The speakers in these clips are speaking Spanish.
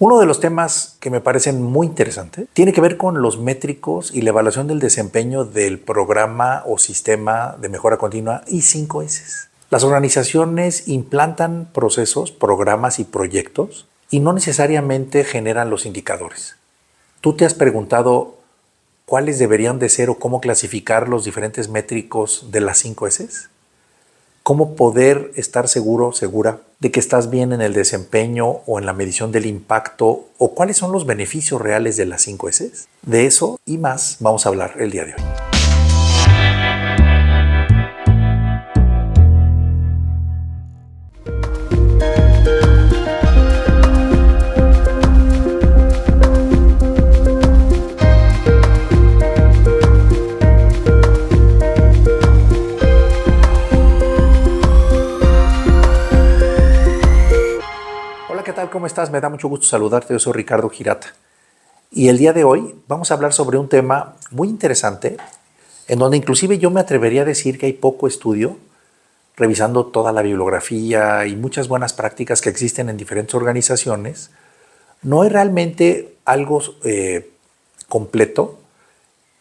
Uno de los temas que me parecen muy interesantes tiene que ver con los métricos y la evaluación del desempeño del programa o sistema de mejora continua y 5 s Las organizaciones implantan procesos, programas y proyectos y no necesariamente generan los indicadores. ¿Tú te has preguntado cuáles deberían de ser o cómo clasificar los diferentes métricos de las 5 S? cómo poder estar seguro, segura, de que estás bien en el desempeño o en la medición del impacto o cuáles son los beneficios reales de las 5 S. De eso y más vamos a hablar el día de hoy. ¿Cómo estás? Me da mucho gusto saludarte. Yo soy Ricardo Girata. Y el día de hoy vamos a hablar sobre un tema muy interesante, en donde inclusive yo me atrevería a decir que hay poco estudio, revisando toda la bibliografía y muchas buenas prácticas que existen en diferentes organizaciones. No hay realmente algo eh, completo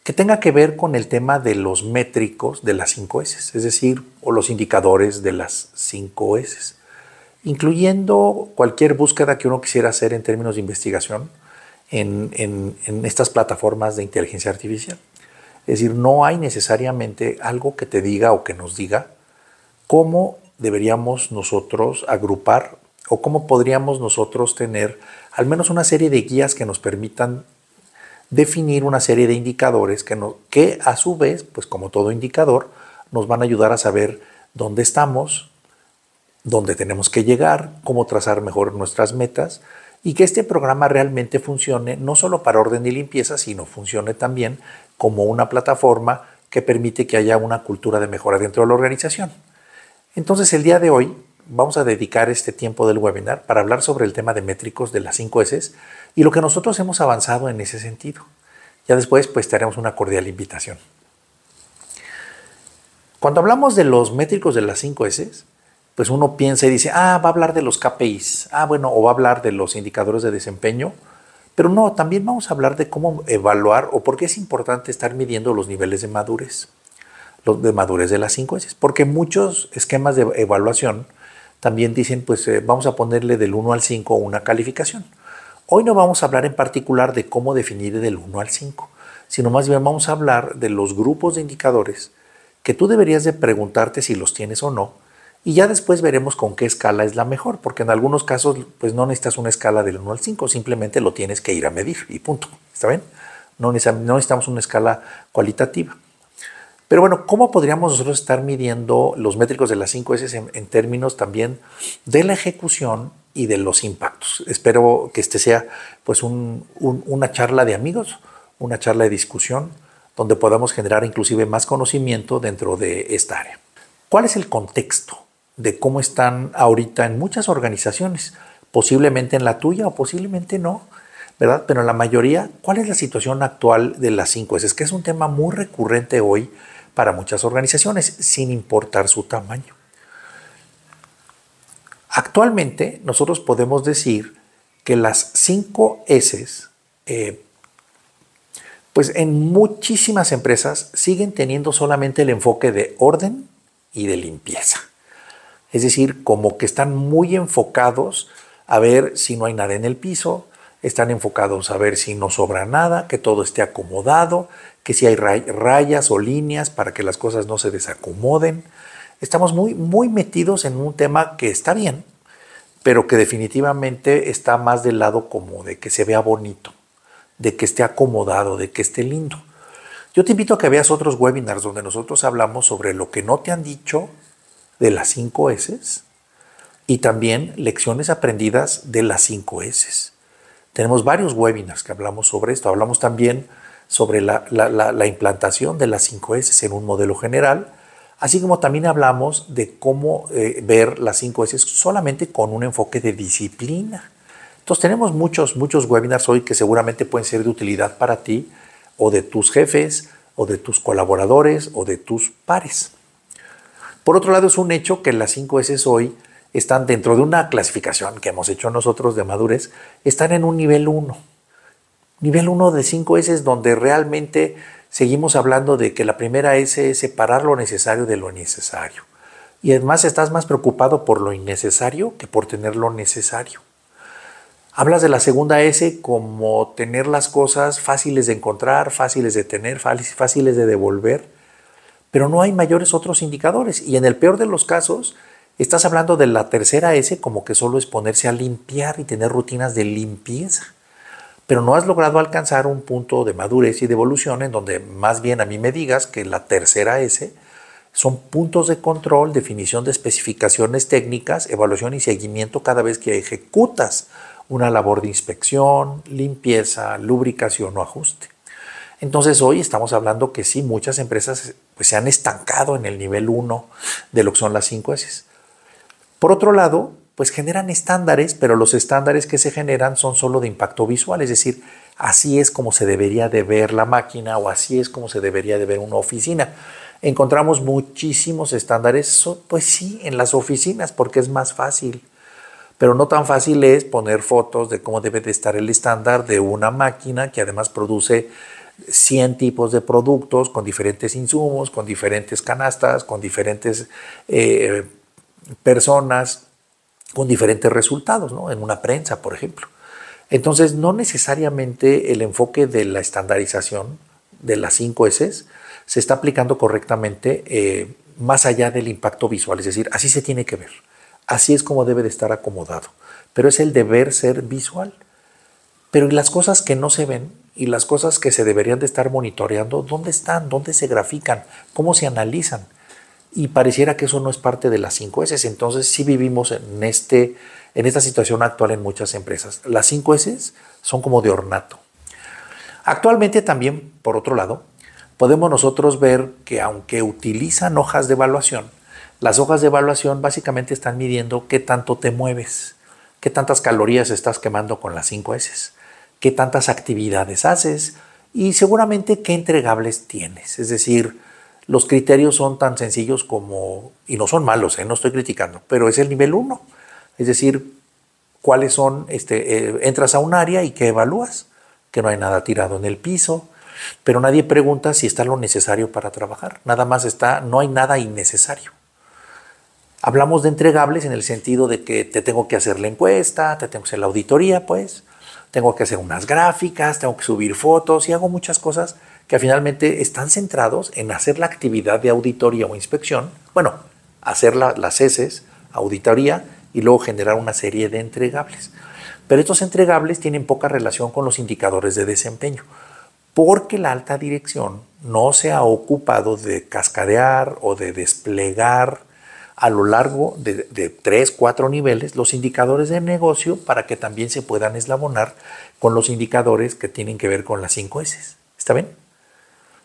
que tenga que ver con el tema de los métricos de las cinco S, es decir, o los indicadores de las cinco S incluyendo cualquier búsqueda que uno quisiera hacer en términos de investigación en, estas plataformas de inteligencia artificial. Es decir, no hay necesariamente algo que te diga o que nos diga cómo deberíamos nosotros agrupar o cómo podríamos nosotros tener al menos una serie de guías que nos permitan definir una serie de indicadores que, que a su vez, pues como todo indicador, nos van a ayudar a saber dónde estamos, dónde tenemos que llegar, cómo trazar mejor nuestras metas y que este programa realmente funcione no solo para orden y limpieza, sino funcione también como una plataforma que permite que haya una cultura de mejora dentro de la organización. Entonces el día de hoy vamos a dedicar este tiempo del webinar para hablar sobre el tema de métricos de las 5 S y lo que nosotros hemos avanzado en ese sentido. Ya después pues te una cordial invitación. Cuando hablamos de los métricos de las 5 S, pues uno piensa y dice, ah, va a hablar de los KPIs, ah, bueno, o va a hablar de los indicadores de desempeño, pero no, también vamos a hablar de cómo evaluar o por qué es importante estar midiendo los niveles de madurez, los de madurez de las cinco S, porque muchos esquemas de evaluación también dicen, pues eh, vamos a ponerle del 1 al 5 una calificación. Hoy no vamos a hablar en particular de cómo definir del 1 al 5, sino más bien vamos a hablar de los grupos de indicadores que tú deberías de preguntarte si los tienes o no, y ya después veremos con qué escala es la mejor, porque en algunos casos pues no necesitas una escala del 1 al 5, simplemente lo tienes que ir a medir y punto. ¿Está bien? No necesitamos una escala cualitativa. Pero bueno, ¿cómo podríamos nosotros estar midiendo los métricos de las 5 S en, términos también de la ejecución y de los impactos? Espero que este sea pues una charla de amigos, una charla de discusión, donde podamos generar inclusive más conocimiento dentro de esta área. ¿Cuál es el contexto de cómo están ahorita en muchas organizaciones, posiblemente en la tuya o posiblemente no, ¿verdad? Pero en la mayoría, ¿cuál es la situación actual de las 5 S? Es que es un tema muy recurrente hoy para muchas organizaciones, sin importar su tamaño. Actualmente nosotros podemos decir que las 5 S, eh, pues en muchísimas empresas siguen teniendo solamente el enfoque de orden y de limpieza. Es decir, como que están muy enfocados a ver si no hay nada en el piso, están enfocados a ver si no sobra nada, que todo esté acomodado, que si hay rayas o líneas para que las cosas no se desacomoden. Estamos muy, muy metidos en un tema que está bien, pero que definitivamente está más del lado como de que se vea bonito, de que esté acomodado, de que esté lindo. Yo te invito a que veas otros webinars donde nosotros hablamos sobre lo que no te han dicho de las cinco S y también lecciones aprendidas de las cinco S. Tenemos varios webinars que hablamos sobre esto. Hablamos también sobre la, implantación de las cinco S en un modelo general, así como también hablamos de cómo eh, ver las cinco S solamente con un enfoque de disciplina. Entonces tenemos muchos, muchos webinars hoy que seguramente pueden ser de utilidad para ti o de tus jefes o de tus colaboradores o de tus pares. Por otro lado, es un hecho que las cinco S hoy están dentro de una clasificación que hemos hecho nosotros de madurez, están en un nivel 1. Nivel 1 de 5 S donde realmente seguimos hablando de que la primera S es separar lo necesario de lo innecesario. Y además estás más preocupado por lo innecesario que por tener lo necesario. Hablas de la segunda S como tener las cosas fáciles de encontrar, fáciles de tener, fáciles de devolver pero no hay mayores otros indicadores. Y en el peor de los casos, estás hablando de la tercera S como que solo es ponerse a limpiar y tener rutinas de limpieza. Pero no has logrado alcanzar un punto de madurez y de evolución en donde más bien a mí me digas que la tercera S son puntos de control, definición de especificaciones técnicas, evaluación y seguimiento cada vez que ejecutas una labor de inspección, limpieza, lubricación o ajuste. Entonces hoy estamos hablando que sí, muchas empresas pues se han estancado en el nivel 1 de lo que son las 5 S. Por otro lado, pues generan estándares, pero los estándares que se generan son solo de impacto visual, es decir, así es como se debería de ver la máquina o así es como se debería de ver una oficina. Encontramos muchísimos estándares, pues sí, en las oficinas porque es más fácil, pero no tan fácil es poner fotos de cómo debe de estar el estándar de una máquina que además produce 100 tipos de productos con diferentes insumos, con diferentes canastas, con diferentes eh, personas, con diferentes resultados, ¿no? en una prensa, por ejemplo. Entonces, no necesariamente el enfoque de la estandarización de las 5 S se está aplicando correctamente eh, más allá del impacto visual, es decir, así se tiene que ver, así es como debe de estar acomodado, pero es el deber ser visual. Pero las cosas que no se ven y las cosas que se deberían de estar monitoreando, ¿dónde están? ¿Dónde se grafican? ¿Cómo se analizan? Y pareciera que eso no es parte de las 5 S. Entonces sí vivimos en, este, en esta situación actual en muchas empresas. Las 5 S son como de ornato. Actualmente también, por otro lado, podemos nosotros ver que aunque utilizan hojas de evaluación, las hojas de evaluación básicamente están midiendo qué tanto te mueves, qué tantas calorías estás quemando con las 5 S qué tantas actividades haces y seguramente qué entregables tienes. Es decir, los criterios son tan sencillos como, y no son malos, ¿eh? no estoy criticando, pero es el nivel uno. Es decir, cuáles son, este, eh, entras a un área y qué evalúas, que no hay nada tirado en el piso, pero nadie pregunta si está lo necesario para trabajar, nada más está, no hay nada innecesario. Hablamos de entregables en el sentido de que te tengo que hacer la encuesta, te tengo que hacer la auditoría, pues, tengo que hacer unas gráficas, tengo que subir fotos y hago muchas cosas que finalmente están centrados en hacer la actividad de auditoría o inspección, bueno, hacer las heces, auditoría y luego generar una serie de entregables. Pero estos entregables tienen poca relación con los indicadores de desempeño, porque la alta dirección no se ha ocupado de cascadear o de desplegar a lo largo de, tres, cuatro niveles los indicadores de negocio para que también se puedan eslabonar con los indicadores que tienen que ver con las cinco S. ¿Está bien?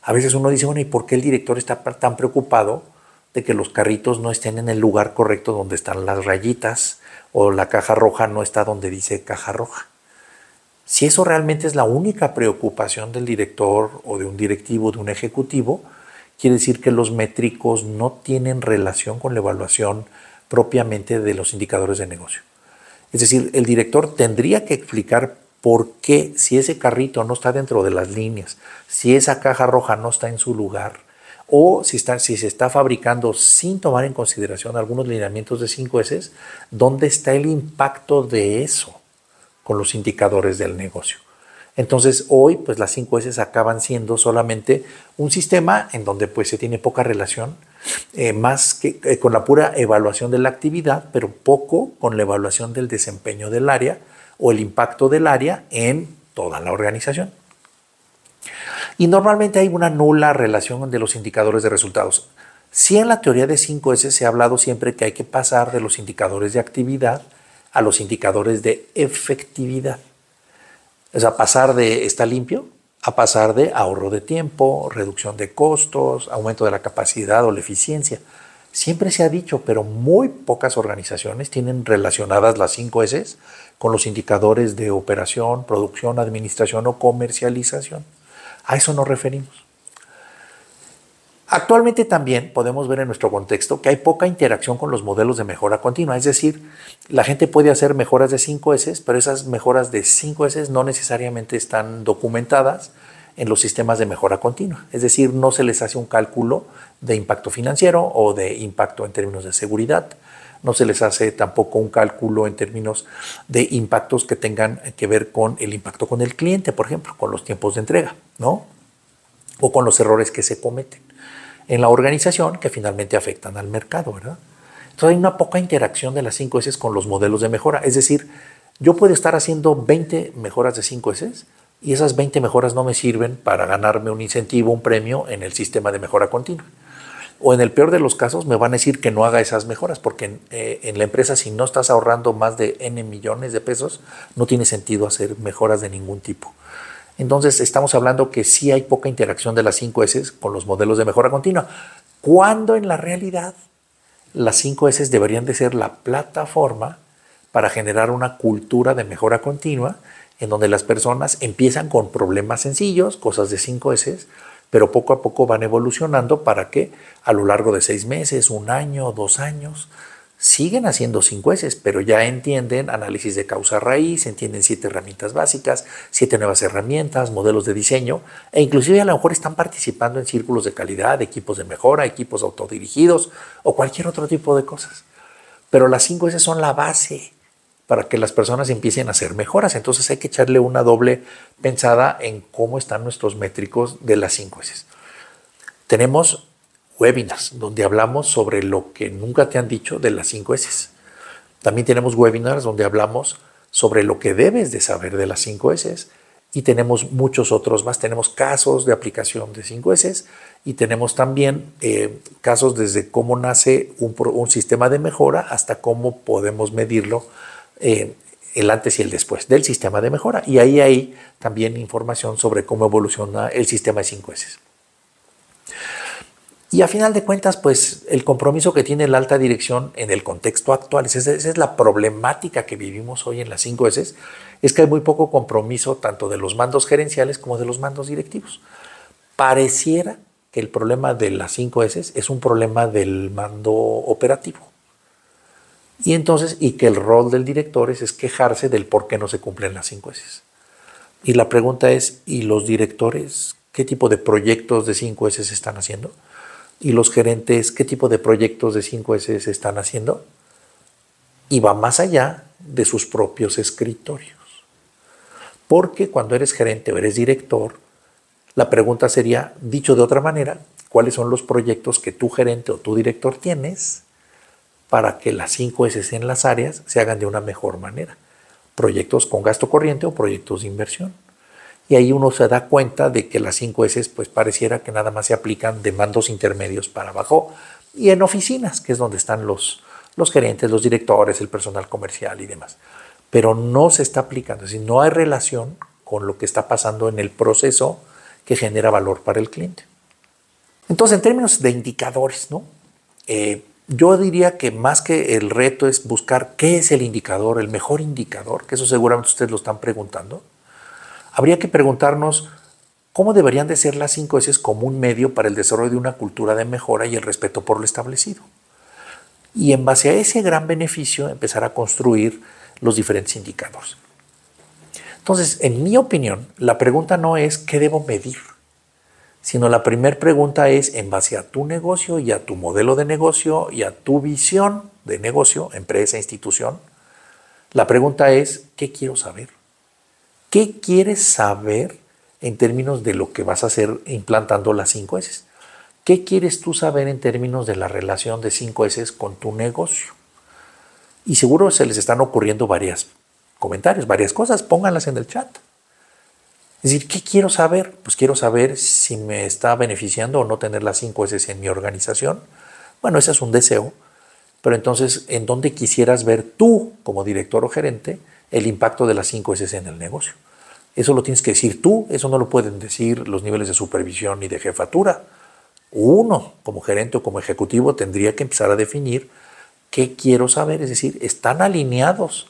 A veces uno dice, bueno, ¿y por qué el director está tan preocupado de que los carritos no estén en el lugar correcto donde están las rayitas o la caja roja no está donde dice caja roja? Si eso realmente es la única preocupación del director o de un directivo, de un ejecutivo, quiere decir que los métricos no tienen relación con la evaluación propiamente de los indicadores de negocio. Es decir, el director tendría que explicar por qué si ese carrito no está dentro de las líneas, si esa caja roja no está en su lugar, o si, si se está fabricando sin tomar en consideración algunos lineamientos de 5S, ¿dónde está el impacto de eso con los indicadores del negocio? Entonces hoy pues las 5S acaban siendo solamente un sistema en donde pues se tiene poca relación, eh, más que eh, con la pura evaluación de la actividad, pero poco con la evaluación del desempeño del área o el impacto del área en toda la organización. Y normalmente hay una nula relación de los indicadores de resultados. Si en la teoría de 5S se ha hablado siempre que hay que pasar de los indicadores de actividad a los indicadores de efectividad. Es a pasar de está limpio a pasar de ahorro de tiempo, reducción de costos, aumento de la capacidad o la eficiencia. Siempre se ha dicho, pero muy pocas organizaciones tienen relacionadas las cinco S con los indicadores de operación, producción, administración o comercialización. A eso nos referimos. Actualmente también podemos ver en nuestro contexto que hay poca interacción con los modelos de mejora continua, es decir, la gente puede hacer mejoras de 5S, pero esas mejoras de 5S no necesariamente están documentadas en los sistemas de mejora continua, es decir, no se les hace un cálculo de impacto financiero o de impacto en términos de seguridad, no se les hace tampoco un cálculo en términos de impactos que tengan que ver con el impacto con el cliente, por ejemplo, con los tiempos de entrega, ¿no? O con los errores que se cometen en la organización que finalmente afectan al mercado, ¿verdad? Entonces hay una poca interacción de las 5 S con los modelos de mejora. Es decir, yo puedo estar haciendo 20 mejoras de 5 S y esas 20 mejoras no me sirven para ganarme un incentivo, un premio en el sistema de mejora continua. O en el peor de los casos me van a decir que no haga esas mejoras, porque en, eh, en la empresa si no estás ahorrando más de N millones de pesos, no tiene sentido hacer mejoras de ningún tipo. Entonces estamos hablando que sí hay poca interacción de las 5 S con los modelos de mejora continua, ¿Cuándo en la realidad las 5 S deberían de ser la plataforma para generar una cultura de mejora continua en donde las personas empiezan con problemas sencillos, cosas de 5 S, pero poco a poco van evolucionando para que a lo largo de seis meses, un año, dos años, siguen haciendo cinco S, pero ya entienden análisis de causa raíz, entienden siete herramientas básicas, siete nuevas herramientas, modelos de diseño, e inclusive a lo mejor están participando en círculos de calidad, equipos de mejora, equipos autodirigidos o cualquier otro tipo de cosas. Pero las cinco S son la base para que las personas empiecen a hacer mejoras. Entonces hay que echarle una doble pensada en cómo están nuestros métricos de las cinco S. Tenemos webinars donde hablamos sobre lo que nunca te han dicho de las 5 S. También tenemos webinars donde hablamos sobre lo que debes de saber de las 5 S y tenemos muchos otros más. Tenemos casos de aplicación de 5 S y tenemos también eh, casos desde cómo nace un, sistema de mejora hasta cómo podemos medirlo. Eh, el antes y el después del sistema de mejora. Y ahí hay también información sobre cómo evoluciona el sistema de 5S. Y a final de cuentas, pues el compromiso que tiene la alta dirección en el contexto actual, esa es la problemática que vivimos hoy en las cinco s es que hay muy poco compromiso tanto de los mandos gerenciales como de los mandos directivos. Pareciera que el problema de las cinco s es un problema del mando operativo. Y entonces, y que el rol del director es, quejarse del por qué no se cumplen las cinco s Y la pregunta es, ¿y los directores qué tipo de proyectos de cinco s están haciendo? y los gerentes qué tipo de proyectos de 5S están haciendo y va más allá de sus propios escritorios. Porque cuando eres gerente o eres director, la pregunta sería, dicho de otra manera, ¿cuáles son los proyectos que tu gerente o tu director tienes para que las 5S en las áreas se hagan de una mejor manera? Proyectos con gasto corriente o proyectos de inversión y ahí uno se da cuenta de que las cinco S pues pareciera que nada más se aplican de mandos intermedios para abajo y en oficinas, que es donde están los, los gerentes, los directores, el personal comercial y demás. Pero no se está aplicando, es decir, no hay relación con lo que está pasando en el proceso que genera valor para el cliente. Entonces, en términos de indicadores, ¿no? Eh, yo diría que más que el reto es buscar qué es el indicador, el mejor indicador, que eso seguramente ustedes lo están preguntando, habría que preguntarnos cómo deberían de ser las cinco S como un medio para el desarrollo de una cultura de mejora y el respeto por lo establecido. Y en base a ese gran beneficio empezar a construir los diferentes indicadores. Entonces, en mi opinión, la pregunta no es qué debo medir, sino la primera pregunta es en base a tu negocio y a tu modelo de negocio y a tu visión de negocio, empresa, institución. La pregunta es, ¿qué quiero saber? ¿Qué quieres saber en términos de lo que vas a hacer implantando las 5 S? ¿Qué quieres tú saber en términos de la relación de 5 S con tu negocio? Y seguro se les están ocurriendo varios comentarios, varias cosas, pónganlas en el chat. Es decir, ¿qué quiero saber? Pues quiero saber si me está beneficiando o no tener las 5 S en mi organización. Bueno, ese es un deseo, pero entonces, ¿en dónde quisieras ver tú como director o gerente el impacto de las 5S en el negocio. Eso lo tienes que decir tú, eso no lo pueden decir los niveles de supervisión ni de jefatura. Uno, como gerente o como ejecutivo, tendría que empezar a definir qué quiero saber, es decir, están alineados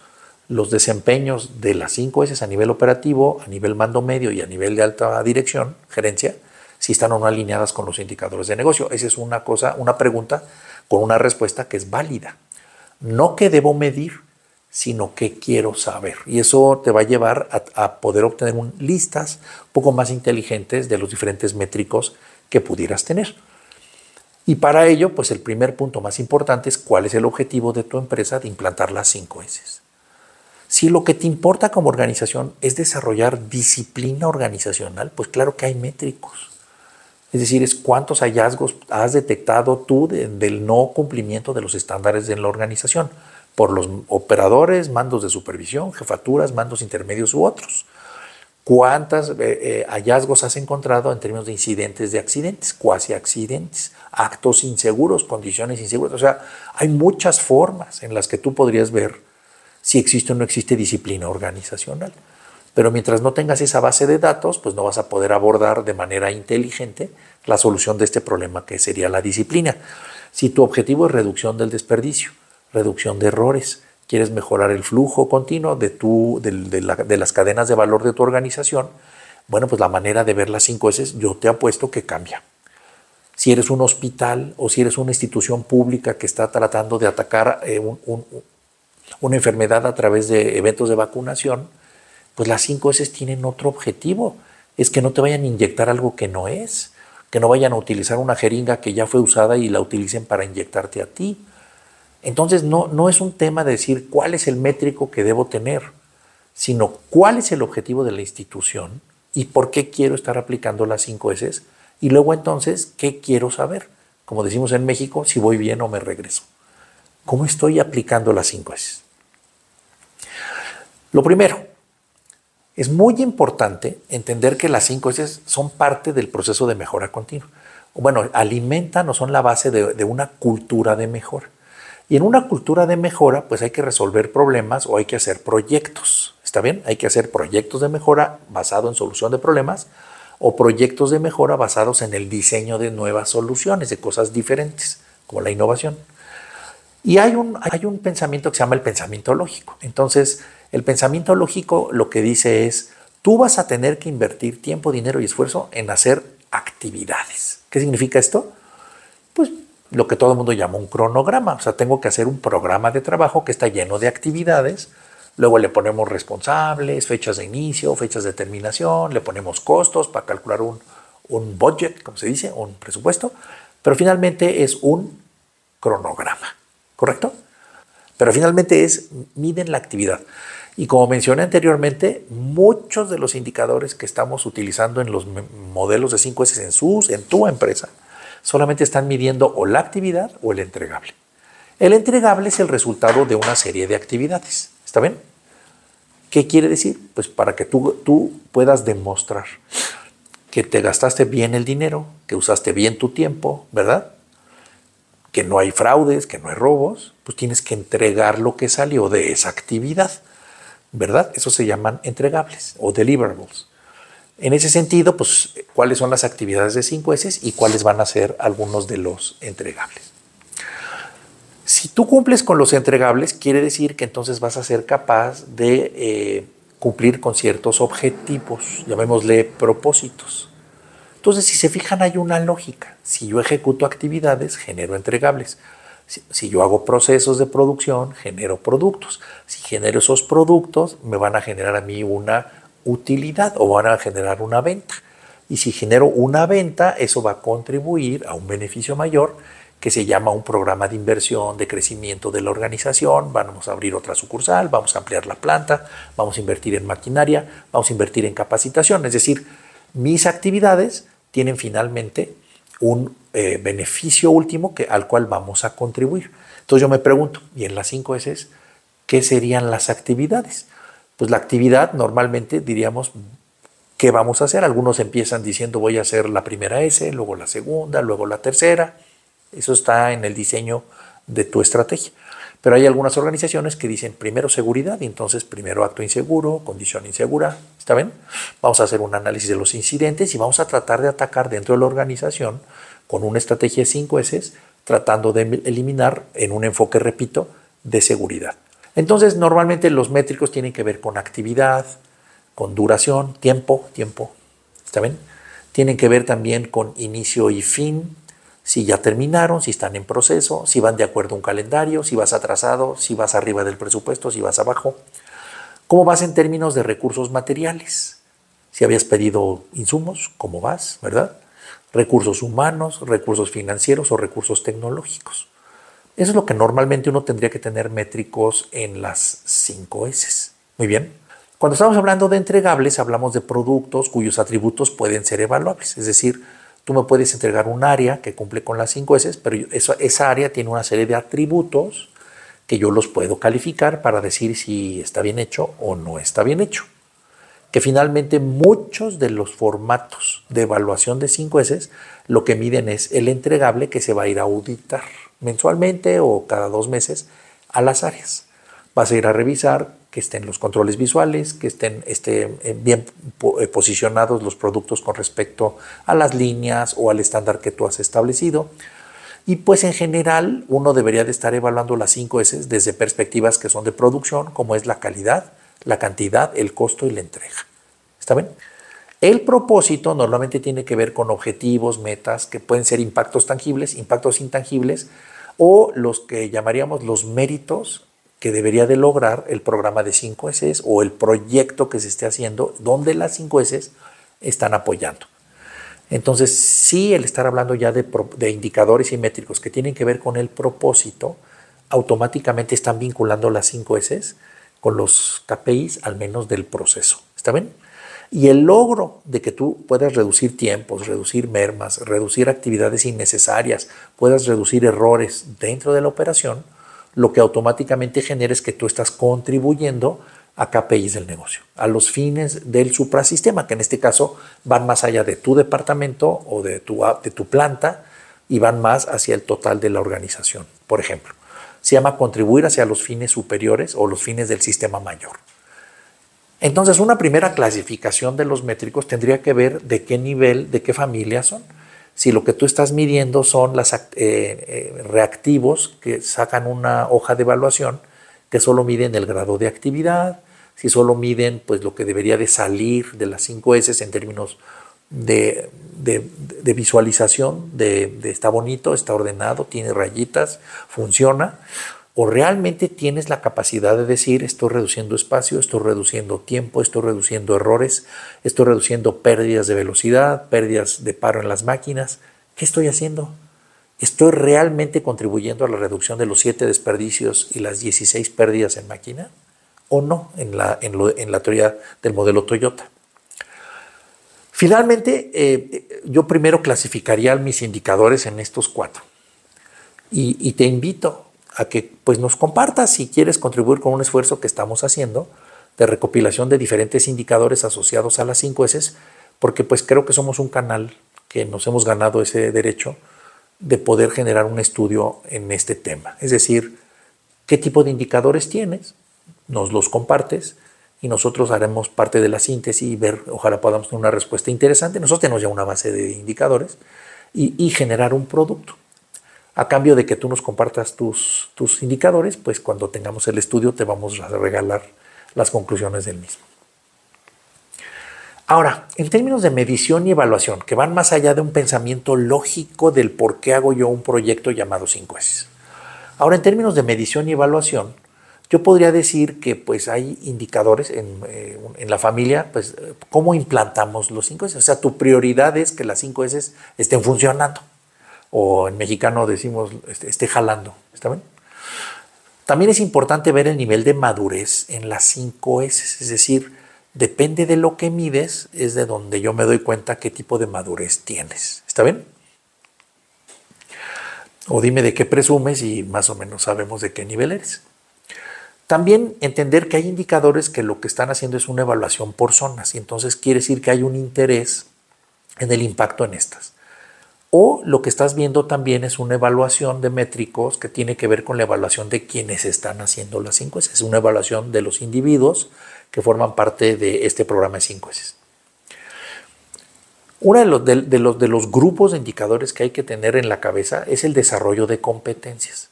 los desempeños de las 5S a nivel operativo, a nivel mando medio y a nivel de alta dirección, gerencia, si están o no alineadas con los indicadores de negocio. Esa es una cosa, una pregunta con una respuesta que es válida. No que debo medir, sino que quiero saber. Y eso te va a llevar a, poder obtener listas un poco más inteligentes de los diferentes métricos que pudieras tener. Y para ello, pues el primer punto más importante es cuál es el objetivo de tu empresa de implantar las 5 S. Si lo que te importa como organización es desarrollar disciplina organizacional, pues claro que hay métricos. Es decir, es cuántos hallazgos has detectado tú del no cumplimiento de los estándares de la organización por los operadores, mandos de supervisión, jefaturas, mandos intermedios u otros. ¿Cuántos eh, eh, hallazgos has encontrado en términos de incidentes de accidentes, cuasi accidentes, actos inseguros, condiciones inseguras? O sea, hay muchas formas en las que tú podrías ver si existe o no existe disciplina organizacional. Pero mientras no tengas esa base de datos, pues no vas a poder abordar de manera inteligente la solución de este problema que sería la disciplina. Si tu objetivo es reducción del desperdicio, reducción de errores, quieres mejorar el flujo continuo de, tu, las cadenas de valor de tu organización, bueno, pues la manera de ver las 5 S, yo te apuesto que cambia. Si eres un hospital o si eres una institución pública que está tratando de atacar eh, una enfermedad a través de eventos de vacunación, pues las 5 S tienen otro objetivo, es que no te vayan a inyectar algo que no es, que no vayan a utilizar una jeringa que ya fue usada y la utilicen para inyectarte a ti entonces no, no es un tema de decir cuál es el métrico que debo tener, sino cuál es el objetivo de la institución y por qué quiero estar aplicando las cinco S y luego entonces qué quiero saber. Como decimos en México, si voy bien o me regreso. ¿Cómo estoy aplicando las cinco S? Lo primero, es muy importante entender que las cinco S son parte del proceso de mejora continua. Bueno, alimentan o son la base de, de una cultura de mejora. Y en una cultura de mejora, pues hay que resolver problemas o hay que hacer proyectos. ¿Está bien? Hay que hacer proyectos de mejora basado en solución de problemas o proyectos de mejora basados en el diseño de nuevas soluciones, de cosas diferentes, como la innovación. Y hay un, hay un pensamiento que se llama el pensamiento lógico. Entonces, el pensamiento lógico lo que dice es, tú vas a tener que invertir tiempo, dinero y esfuerzo en hacer actividades. ¿Qué significa esto? Pues lo que todo el mundo llama un cronograma. O sea, tengo que hacer un programa de trabajo que está lleno de actividades. Luego le ponemos responsables, fechas de inicio, fechas de terminación, le ponemos costos para calcular un, un budget, como se dice, un presupuesto. Pero finalmente es un cronograma, ¿correcto? Pero finalmente es, miden la actividad. Y como mencioné anteriormente, muchos de los indicadores que estamos utilizando en los modelos de 5S en SUS, en tu empresa, solamente están midiendo o la actividad o el entregable. El entregable es el resultado de una serie de actividades. ¿Está bien? ¿Qué quiere decir? Pues para que tú, tú puedas demostrar que te gastaste bien el dinero, que usaste bien tu tiempo, ¿verdad? Que no hay fraudes, que no hay robos, pues tienes que entregar lo que salió de esa actividad, ¿verdad? Eso se llaman entregables o deliverables. En ese sentido, pues, cuáles son las actividades de cinco s y cuáles van a ser algunos de los entregables. Si tú cumples con los entregables, quiere decir que entonces vas a ser capaz de eh, cumplir con ciertos objetivos, llamémosle propósitos. Entonces, si se fijan, hay una lógica. Si yo ejecuto actividades, genero entregables. si, yo hago procesos de producción, genero productos. Si genero esos productos, me van a generar a mí una utilidad o van a generar una venta. Y si genero una venta, eso va a contribuir a un beneficio mayor que se llama un programa de inversión, de crecimiento de la organización, vamos a abrir otra sucursal, vamos a ampliar la planta, vamos a invertir en maquinaria, vamos a invertir en capacitación. Es decir, mis actividades tienen finalmente un eh, beneficio último que, al cual vamos a contribuir. Entonces yo me pregunto, y en las cinco S, ¿qué serían las actividades? pues la actividad normalmente diríamos, ¿qué vamos a hacer? Algunos empiezan diciendo voy a hacer la primera S, luego la segunda, luego la tercera. Eso está en el diseño de tu estrategia. Pero hay algunas organizaciones que dicen primero seguridad y entonces primero acto inseguro, condición insegura. ¿Está bien? Vamos a hacer un análisis de los incidentes y vamos a tratar de atacar dentro de la organización con una estrategia de 5 S, tratando de eliminar en un enfoque, repito, de seguridad. Entonces, normalmente los métricos tienen que ver con actividad, con duración, tiempo, tiempo, ¿está bien? Tienen que ver también con inicio y fin, si ya terminaron, si están en proceso, si van de acuerdo a un calendario, si vas atrasado, si vas arriba del presupuesto, si vas abajo. ¿Cómo vas en términos de recursos materiales? Si habías pedido insumos, ¿cómo vas, verdad? Recursos humanos, recursos financieros o recursos tecnológicos. Eso es lo que normalmente uno tendría que tener métricos en las 5 S. Muy bien. Cuando estamos hablando de entregables, hablamos de productos cuyos atributos pueden ser evaluables. Es decir, tú me puedes entregar un área que cumple con las 5 S, pero esa área tiene una serie de atributos que yo los puedo calificar para decir si está bien hecho o no está bien hecho. Que finalmente muchos de los formatos de evaluación de 5 S lo que miden es el entregable que se va a ir a auditar mensualmente o cada dos meses a las áreas. Vas a ir a revisar que estén los controles visuales, que estén, eh, bien eh, posicionados los productos con respecto a las líneas o al estándar que tú has establecido. Y pues en general uno debería de estar evaluando las cinco S desde perspectivas que son de producción, como es la calidad, la cantidad, el costo y la entrega. ¿Está bien? El propósito normalmente tiene que ver con objetivos, metas, que pueden ser impactos tangibles, impactos intangibles, o los que llamaríamos los méritos que debería de lograr el programa de 5S o el proyecto que se esté haciendo donde las 5S están apoyando. Entonces, si el estar hablando ya de, indicadores y métricos que tienen que ver con el propósito, automáticamente están vinculando las 5S con los KPIs, al menos del proceso. ¿Está bien? Y el logro de que tú puedas reducir tiempos, reducir mermas, reducir actividades innecesarias, puedas reducir errores dentro de la operación, lo que automáticamente genera es que tú estás contribuyendo a KPIs del negocio, a los fines del suprasistema, que en este caso van más allá de tu departamento o de tu, de tu planta y van más hacia el total de la organización, por ejemplo. Se llama contribuir hacia los fines superiores o los fines del sistema mayor. Entonces, una primera clasificación de los métricos tendría que ver de qué nivel, de qué familia son. Si lo que tú estás midiendo son los eh, eh, reactivos que sacan una hoja de evaluación que solo miden el grado de actividad, si solo miden pues lo que debería de salir de las 5 S en términos de, visualización, de está bonito, está ordenado, tiene rayitas, funciona o realmente tienes la capacidad de decir estoy reduciendo espacio, estoy reduciendo tiempo, estoy reduciendo errores, estoy reduciendo pérdidas de velocidad, pérdidas de paro en las máquinas. ¿Qué estoy haciendo? ¿Estoy realmente contribuyendo a la reducción de los siete desperdicios y las 16 pérdidas en máquina? ¿O no en la, en, la teoría del modelo Toyota? Finalmente, eh, yo primero clasificaría mis indicadores en estos cuatro. y te invito a que pues, nos compartas si quieres contribuir con un esfuerzo que estamos haciendo de recopilación de diferentes indicadores asociados a las 5 S, porque pues creo que somos un canal que nos hemos ganado ese derecho de poder generar un estudio en este tema. Es decir, qué tipo de indicadores tienes, nos los compartes y nosotros haremos parte de la síntesis y ver, ojalá podamos tener una respuesta interesante. Nosotros tenemos ya una base de indicadores y generar un producto a cambio de que tú nos compartas tus, indicadores, pues cuando tengamos el estudio te vamos a regalar las conclusiones del mismo. Ahora, en términos de medición y evaluación, que van más allá de un pensamiento lógico del por qué hago yo un proyecto llamado 5S. Ahora, en términos de medición y evaluación, yo podría decir que pues hay indicadores en, eh, en la familia, pues cómo implantamos los 5S. O sea, tu prioridad es que las 5S estén funcionando o en mexicano decimos este, esté, jalando. ¿Está bien? También es importante ver el nivel de madurez en las 5 S, es decir, depende de lo que mides, es de donde yo me doy cuenta qué tipo de madurez tienes. ¿Está bien? O dime de qué presumes y más o menos sabemos de qué nivel eres. También entender que hay indicadores que lo que están haciendo es una evaluación por zonas y entonces quiere decir que hay un interés en el impacto en estas. O lo que estás viendo también es una evaluación de métricos que tiene que ver con la evaluación de quienes están haciendo las 5S. Es una evaluación de los individuos que forman parte de este programa de 5S. Uno de los, los, de los grupos de indicadores que hay que tener en la cabeza es el desarrollo de competencias.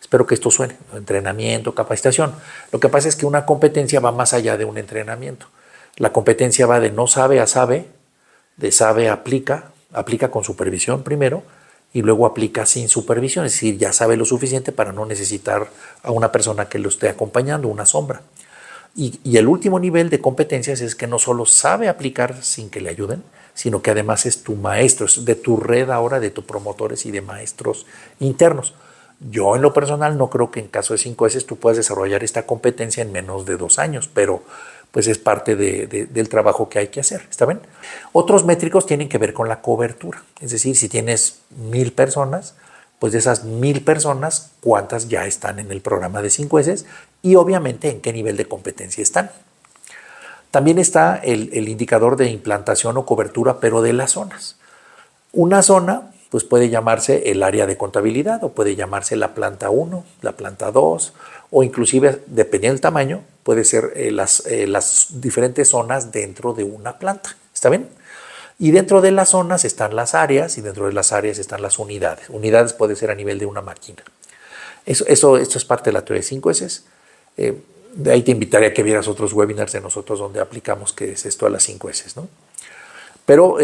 Espero que esto suene, entrenamiento, capacitación. Lo que pasa es que una competencia va más allá de un entrenamiento. La competencia va de no sabe a sabe, de sabe a aplica, aplica con supervisión primero y luego aplica sin supervisión, es decir, ya sabe lo suficiente para no necesitar a una persona que lo esté acompañando, una sombra. Y, el último nivel de competencias es que no solo sabe aplicar sin que le ayuden, sino que además es tu maestro, es de tu red ahora, de tus promotores y de maestros internos. Yo en lo personal no creo que en caso de cinco veces tú puedas desarrollar esta competencia en menos de dos años, pero pues es parte del trabajo que hay que hacer. ¿Está bien? Otros métricos tienen que ver con la cobertura. Es decir, si tienes mil personas, pues de esas mil personas, cuántas ya están en el programa de cinco S y obviamente en qué nivel de competencia están. También está el, el, indicador de implantación o cobertura, pero de las zonas. Una zona pues puede llamarse el área de contabilidad o puede llamarse la planta 1, la planta 2 o inclusive, dependiendo del tamaño, puede ser eh, eh, las, diferentes zonas dentro de una planta. ¿Está bien? Y dentro de las zonas están las áreas y dentro de las áreas están las unidades. Unidades puede ser a nivel de una máquina. Eso, esto es parte de la teoría de cinco S. Eh, de ahí te invitaría a que vieras otros webinars de nosotros donde aplicamos que es esto a las cinco S. ¿no? Pero,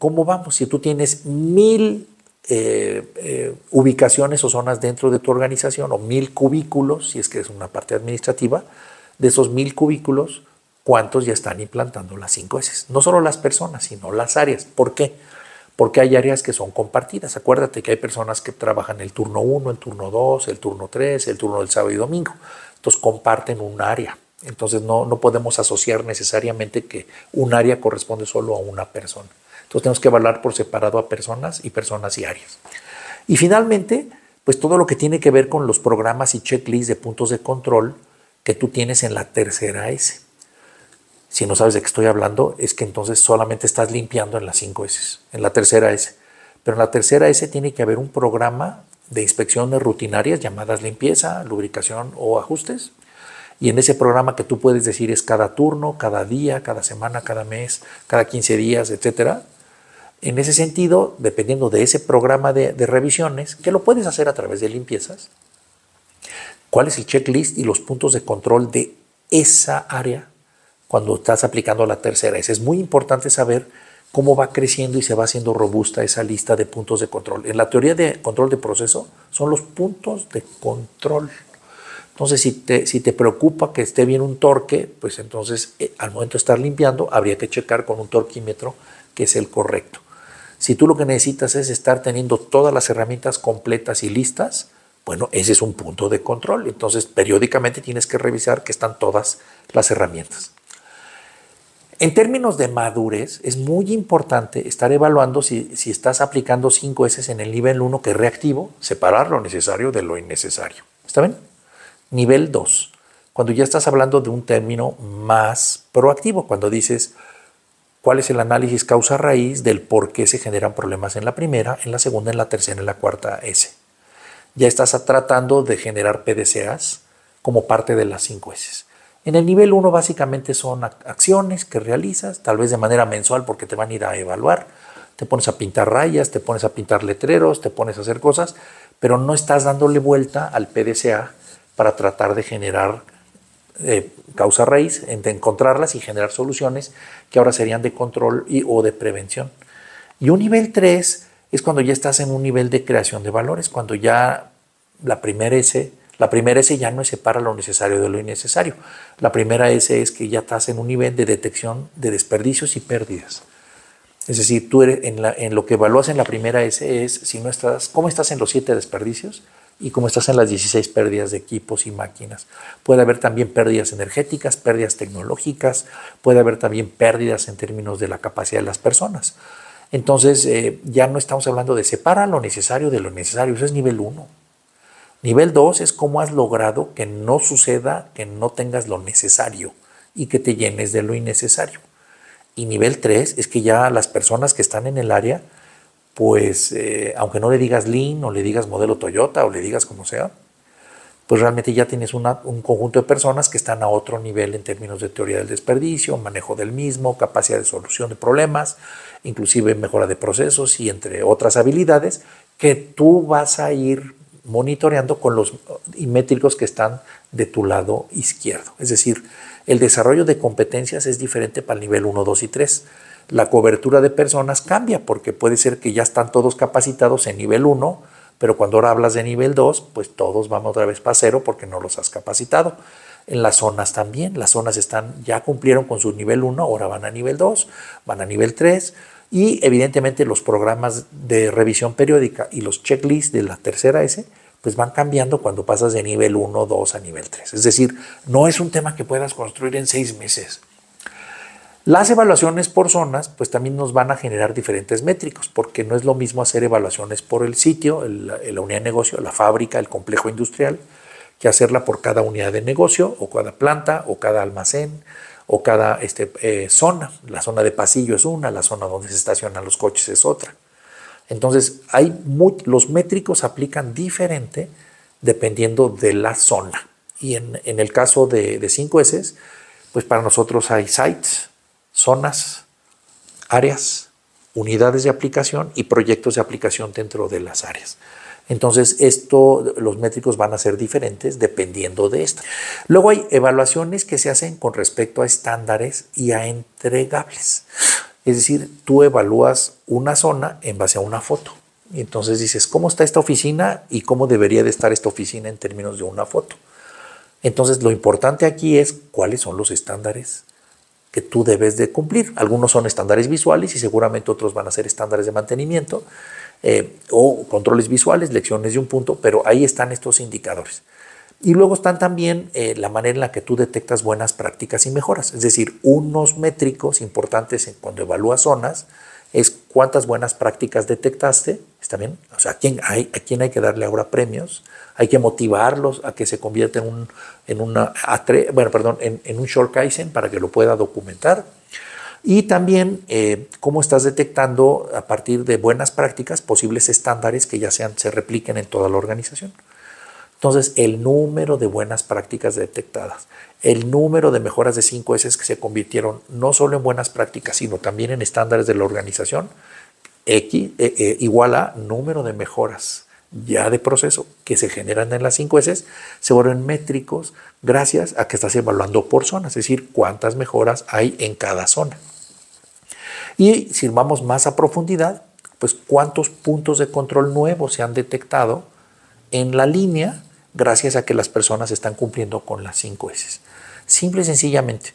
¿cómo vamos? Si tú tienes mil ubicaciones o zonas dentro de tu organización o mil cubículos, si es que es una parte administrativa, de esos mil cubículos, ¿cuántos ya están implantando las 5S? No solo las personas, sino las áreas. ¿Por qué? Porque hay áreas que son compartidas. Acuérdate que hay personas que trabajan el turno 1, el turno 2, el turno 3, el turno del sábado y domingo. Entonces comparten un área. Entonces no, no podemos asociar necesariamente que un área corresponde solo a una persona. Entonces tenemos que evaluar por separado a personas y personas y áreas. Y finalmente, pues todo lo que tiene que ver con los programas y checklists de puntos de control tú tienes en la tercera S. Si no sabes de qué estoy hablando, es que entonces solamente estás limpiando en las cinco S, en la tercera S. Pero en la tercera S tiene que haber un programa de inspecciones rutinarias llamadas limpieza, lubricación o ajustes. Y en ese programa que tú puedes decir es cada turno, cada día, cada semana, cada mes, cada 15 días, etc. En ese sentido, dependiendo de ese programa de, de revisiones, que lo puedes hacer a través de limpiezas, ¿Cuál es el checklist y los puntos de control de esa área cuando estás aplicando la tercera Es muy importante saber cómo va creciendo y se va haciendo robusta esa lista de puntos de control. En la teoría de control de proceso son los puntos de control. Entonces, si te, preocupa que esté bien un torque, pues entonces eh, al momento de estar limpiando habría que checar con un torquímetro que es el correcto. Si tú lo que necesitas es estar teniendo todas las herramientas completas y listas, bueno, ese es un punto de control. Entonces, periódicamente tienes que revisar que están todas las herramientas. En términos de madurez, es muy importante estar evaluando si, estás aplicando 5 S en el nivel 1, que es reactivo, separar lo necesario de lo innecesario. ¿Está bien? Nivel 2, cuando ya estás hablando de un término más proactivo, cuando dices, cuál es el análisis causa raíz del por qué se generan problemas en la primera, en la segunda, en la tercera, en la cuarta S ya estás tratando de generar PDCAs como parte de las cinco S. En el nivel 1 básicamente son acciones que realizas, tal vez de manera mensual porque te van a ir a evaluar, te pones a pintar rayas, te pones a pintar letreros, te pones a hacer cosas, pero no estás dándole vuelta al PDCA para tratar de generar eh, causa raíz, de encontrarlas y generar soluciones que ahora serían de control o de prevención. Y un nivel 3 es cuando ya estás en un nivel de creación de valores, cuando ya la primera S, la primera S ya no separa lo necesario de lo innecesario. La primera S es que ya estás en un nivel de detección de desperdicios y pérdidas. Es decir, tú en, lo que evalúas en la primera S es si no estás, cómo estás en los siete desperdicios y cómo estás en las 16 pérdidas de equipos y máquinas. Puede haber también pérdidas energéticas, pérdidas tecnológicas, puede haber también pérdidas en términos de la capacidad de las personas. Entonces eh, ya no estamos hablando de separar lo necesario de lo necesario, eso es nivel 1. Nivel 2 es cómo has logrado que no suceda, que no tengas lo necesario y que te llenes de lo innecesario. Y nivel 3 es que ya las personas que están en el área, pues eh, aunque no le digas Lean o le digas modelo Toyota o le digas como sea, pues realmente ya tienes un conjunto de personas que están a otro nivel en términos de teoría del desperdicio, manejo del mismo, capacidad de solución de problemas, inclusive mejora de procesos y entre otras habilidades que tú vas a ir monitoreando con los métricos que están de tu lado izquierdo. Es decir, el desarrollo de competencias es diferente para el nivel 1, 2 y 3 la cobertura de personas cambia porque puede ser que ya están todos capacitados en nivel 1 pero cuando ahora hablas de nivel 2, pues todos van otra vez para cero porque no los has capacitado. En las zonas también, las zonas están, ya cumplieron con su nivel 1, ahora van a nivel 2, van a nivel 3 y evidentemente los programas de revisión periódica y los checklists de la tercera S pues van cambiando cuando pasas de nivel 1, 2 a nivel 3. Es decir, no es un tema que puedas construir en seis meses. Las evaluaciones por zonas, pues también nos van a generar diferentes métricos, porque no es lo mismo hacer evaluaciones por el sitio, la unidad de negocio, la fábrica, el complejo industrial, que hacerla por cada unidad de negocio, o cada planta, o cada almacén, o cada este, eh, zona. La zona de pasillo es una, la zona donde se estacionan los coches es otra. Entonces, hay los métricos aplican diferente dependiendo de la zona. Y en, el caso de, de 5S, pues para nosotros hay sites, zonas, áreas, unidades de aplicación y proyectos de aplicación dentro de las áreas. Entonces, esto, los métricos van a ser diferentes dependiendo de esto. Luego hay evaluaciones que se hacen con respecto a estándares y a entregables. Es decir, tú evalúas una zona en base a una foto. Y entonces dices, ¿cómo está esta oficina y cómo debería de estar esta oficina en términos de una foto? Entonces, lo importante aquí es cuáles son los estándares, que tú debes de cumplir. Algunos son estándares visuales y seguramente otros van a ser estándares de mantenimiento eh, o controles visuales, lecciones de un punto, pero ahí están estos indicadores. Y luego están también eh, la manera en la que tú detectas buenas prácticas y mejoras, es decir, unos métricos importantes cuando evalúas zonas es cuántas buenas prácticas detectaste, ¿está bien? O sea, ¿a quién hay, a hay que darle ahora premios? Hay que motivarlos a que se convierta en un, en una, bueno, perdón, en, un short Kaizen para que lo pueda documentar. Y también eh, cómo estás detectando a partir de buenas prácticas posibles estándares que ya sean, se repliquen en toda la organización. Entonces, el número de buenas prácticas detectadas, el número de mejoras de 5S que se convirtieron no solo en buenas prácticas, sino también en estándares de la organización, X, eh, eh, igual a número de mejoras ya de proceso que se generan en las 5S, se vuelven métricos gracias a que estás evaluando por zona, es decir, cuántas mejoras hay en cada zona. Y si vamos más a profundidad, pues cuántos puntos de control nuevos se han detectado en la línea gracias a que las personas están cumpliendo con las cinco S. Simple y sencillamente,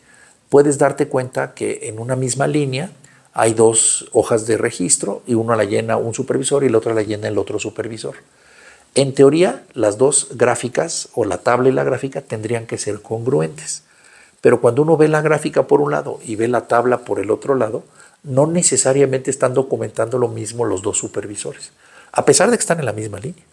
puedes darte cuenta que en una misma línea hay dos hojas de registro y una la llena un supervisor y la otra la llena el otro supervisor. En teoría, las dos gráficas, o la tabla y la gráfica, tendrían que ser congruentes. Pero cuando uno ve la gráfica por un lado y ve la tabla por el otro lado, no necesariamente están documentando lo mismo los dos supervisores, a pesar de que están en la misma línea.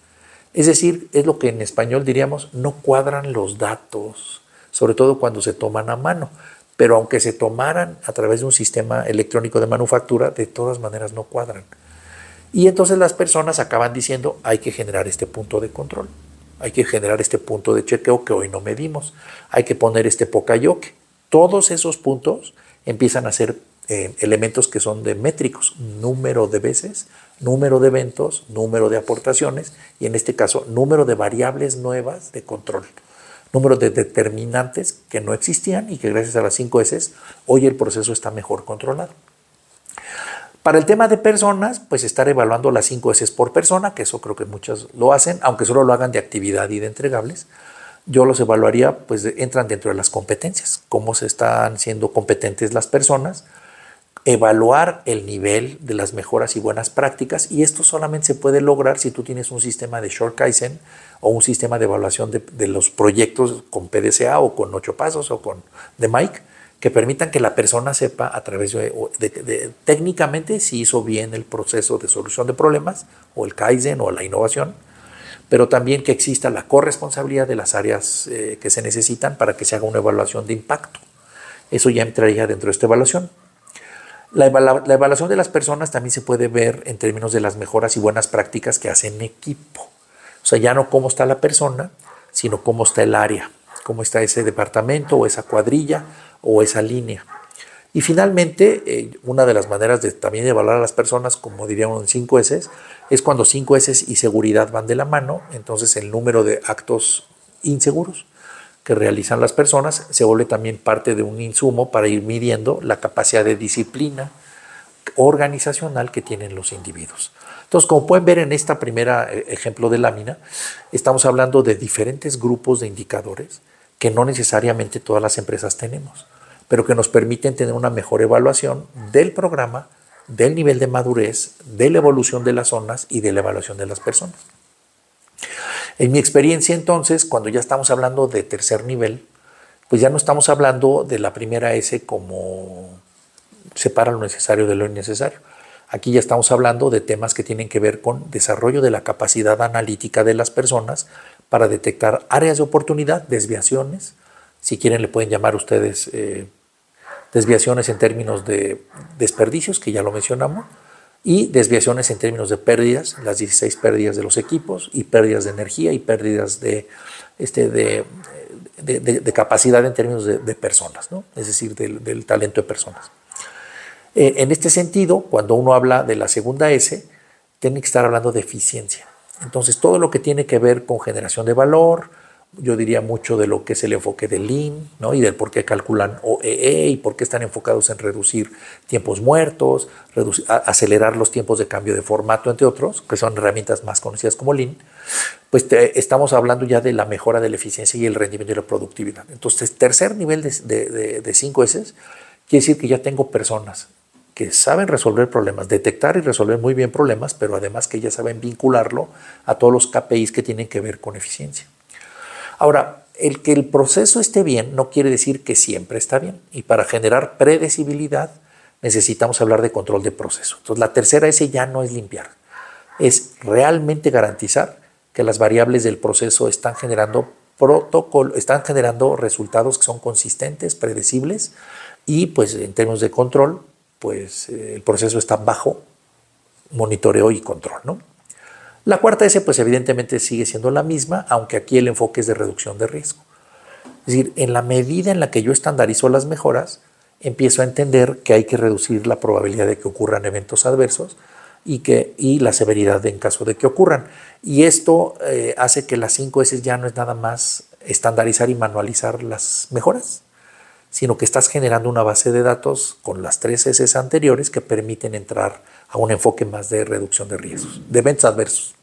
Es decir, es lo que en español diríamos, no cuadran los datos, sobre todo cuando se toman a mano. Pero aunque se tomaran a través de un sistema electrónico de manufactura, de todas maneras no cuadran. Y entonces las personas acaban diciendo, hay que generar este punto de control, hay que generar este punto de chequeo que hoy no medimos, hay que poner este yoke. Todos esos puntos empiezan a ser eh, elementos que son de métricos, número de veces número de eventos, número de aportaciones y en este caso número de variables nuevas de control, número de determinantes que no existían y que gracias a las 5 S hoy el proceso está mejor controlado. Para el tema de personas, pues estar evaluando las 5 S por persona, que eso creo que muchas lo hacen, aunque solo lo hagan de actividad y de entregables. Yo los evaluaría, pues entran dentro de las competencias, cómo se están siendo competentes las personas, evaluar el nivel de las mejoras y buenas prácticas y esto solamente se puede lograr si tú tienes un sistema de Short Kaizen o un sistema de evaluación de, los proyectos con PDCA o con ocho pasos o con de Mike que permitan que la persona sepa a través de, técnicamente si hizo bien el proceso de solución de problemas o el Kaizen o la innovación, pero también que exista la corresponsabilidad de las áreas eh, que se necesitan para que se haga una evaluación de impacto. Eso ya entraría dentro de esta evaluación. La, evaluación de las personas también se puede ver en términos de las mejoras y buenas prácticas que hacen equipo. O sea, ya no cómo está la persona, sino cómo está el área, cómo está ese departamento o esa cuadrilla o esa línea. Y finalmente, eh, una de las maneras de también evaluar a las personas, como diríamos en cinco S, es cuando cinco S y seguridad van de la mano, entonces el número de actos inseguros que realizan las personas se vuelve también parte de un insumo para ir midiendo la capacidad de disciplina organizacional que tienen los individuos. Entonces, como pueden ver en este primer eh, ejemplo de lámina, estamos hablando de diferentes grupos de indicadores que no necesariamente todas las empresas tenemos, pero que nos permiten tener una mejor evaluación del programa, del nivel de madurez, de la evolución de las zonas y de la evaluación de las personas. En mi experiencia entonces, cuando ya estamos hablando de tercer nivel, pues ya no estamos hablando de la primera S como separa lo necesario de lo innecesario. Aquí ya estamos hablando de temas que tienen que ver con desarrollo de la capacidad analítica de las personas para detectar áreas de oportunidad, desviaciones, si quieren le pueden llamar ustedes eh, desviaciones en términos de desperdicios, que ya lo mencionamos, y desviaciones en términos de pérdidas, las 16 pérdidas de los equipos y pérdidas de energía y pérdidas de, este, de, capacidad en términos de, personas, ¿no? es decir, del, talento de personas. Eh, en este sentido, cuando uno habla de la segunda S, tiene que estar hablando de eficiencia. Entonces, todo lo que tiene que ver con generación de valor, yo diría mucho de lo que es el enfoque del Lean, ¿no? Y del por qué calculan OEE e y por qué están enfocados en reducir tiempos muertos, acelerar los tiempos de cambio de formato, entre otros, que son herramientas más conocidas como Lean, pues estamos hablando ya de la mejora de la eficiencia y el rendimiento y la productividad. Entonces, tercer nivel de, de, de, 5S quiere decir que ya tengo personas que saben resolver problemas, detectar y resolver muy bien problemas, pero además que ya saben vincularlo a todos los KPIs que tienen que ver con eficiencia. Ahora, el que el proceso esté bien no quiere decir que siempre está bien. Y para generar predecibilidad necesitamos hablar de control de proceso. Entonces, la tercera S ya no es limpiar, es realmente garantizar que las variables del proceso están generando protocolo, están generando resultados que son consistentes, predecibles y pues en términos de control, pues eh, el proceso está bajo monitoreo y control, ¿no? La cuarta S, pues evidentemente sigue siendo la misma, aunque aquí el enfoque es de reducción de riesgo. Es decir, en la medida en la que yo estandarizo las mejoras, empiezo a entender que hay que reducir la probabilidad de que ocurran eventos adversos y, que, y la severidad en caso de que ocurran. Y esto eh, hace que las cinco S ya no es nada más estandarizar y manualizar las mejoras, sino que estás generando una base de datos con las tres S anteriores que permiten entrar a un enfoque más de reducción de riesgos, de eventos adversos.